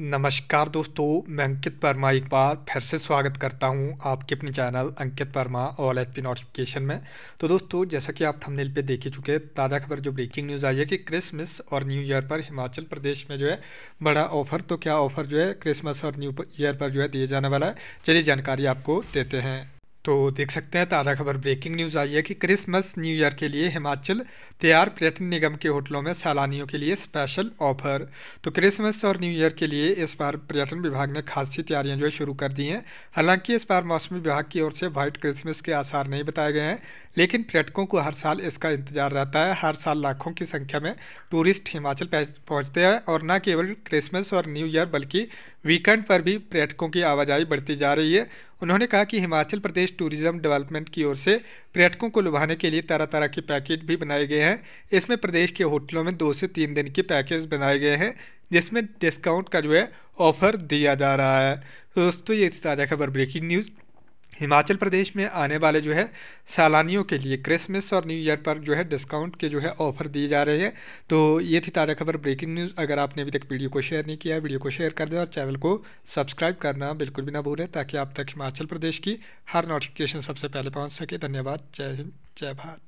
नमस्कार दोस्तों मैं अंकित वर्मा एक बार फिर से स्वागत करता हूं आपके अपने channel Ankit Verma all H P notification में तो दोस्तों जैसा कि आप थंबनेल पे देख ही चुके ताज़ा खबर जो ब्रेकिंग न्यूज़ आई है कि क्रिसमस और न्यू ईयर पर हिमाचल प्रदेश में जो है बड़ा ऑफर तो क्या ऑफर जो है क्रिसमस और न्यू ईयर पर जो है दिए जाने वाला है चलिए जानकारी आपको देते हैं तो देख सकते हैं ताज़ा खबर ब्रेकिंग न्यूज़ आई है कि क्रिसमस न्यू ईयर के लिए हिमाचल तैयार पर्यटन निगम के होटलों में सैलानियों के लिए स्पेशल ऑफर तो क्रिसमस और न्यू ईयर के लिए इस बार पर्यटन विभाग ने खासी तैयारियां जो है शुरू कर दी हैं हालांकि इस बार मौसमी विभाग की ओर से व्हाइट क्रिसमस के आसार नहीं बताए गए हैं लेकिन पर्यटकों को हर साल इसका इंतजार रहता है हर साल लाखों की संख्या में टूरिस्ट हिमाचल पहुँचते हैं और न केवल क्रिसमस और न्यू ईयर बल्कि वीकेंड पर भी पर्यटकों की आवाजाही बढ़ती जा रही है उन्होंने कहा कि हिमाचल प्रदेश टूरिज्म डेवलपमेंट की ओर से पर्यटकों को लुभाने के लिए तरह तरह के पैकेज भी बनाए गए हैं इसमें प्रदेश के होटलों में दो से तीन दिन के पैकेज बनाए गए हैं जिसमें डिस्काउंट का जो है ऑफर दिया जा रहा है तो दोस्तों ये ताज़ा खबर ब्रेकिंग न्यूज़ हिमाचल प्रदेश में आने वाले जो है सैलानियों के लिए क्रिसमस और न्यू ईयर पर जो है डिस्काउंट के जो है ऑफर दिए जा रहे हैं तो ये थी ताज़ा खबर ब्रेकिंग न्यूज़ अगर आपने अभी तक वीडियो को शेयर नहीं किया वीडियो को शेयर कर दें और चैनल को सब्सक्राइब करना बिल्कुल भी ना भूलें ताकि आप तक हिमाचल प्रदेश की हर नोटिफिकेशन सबसे पहले पहुँच सके धन्यवाद जय हिंद जय भारत